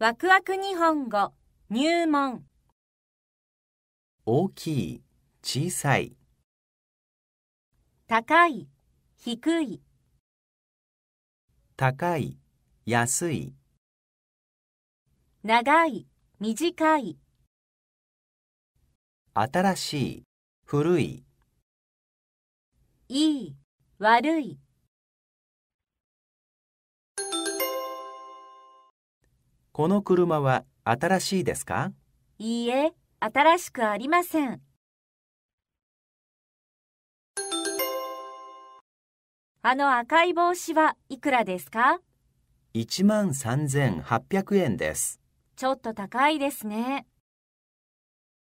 ワクワク日本語入門大きい小さい高い低い高い安い長い短い新しい古いいい悪いこの車は新しいですかいいえ、新しくありません。あの赤い帽子はいくらですか一万三千八百円です。ちょっと高いですね。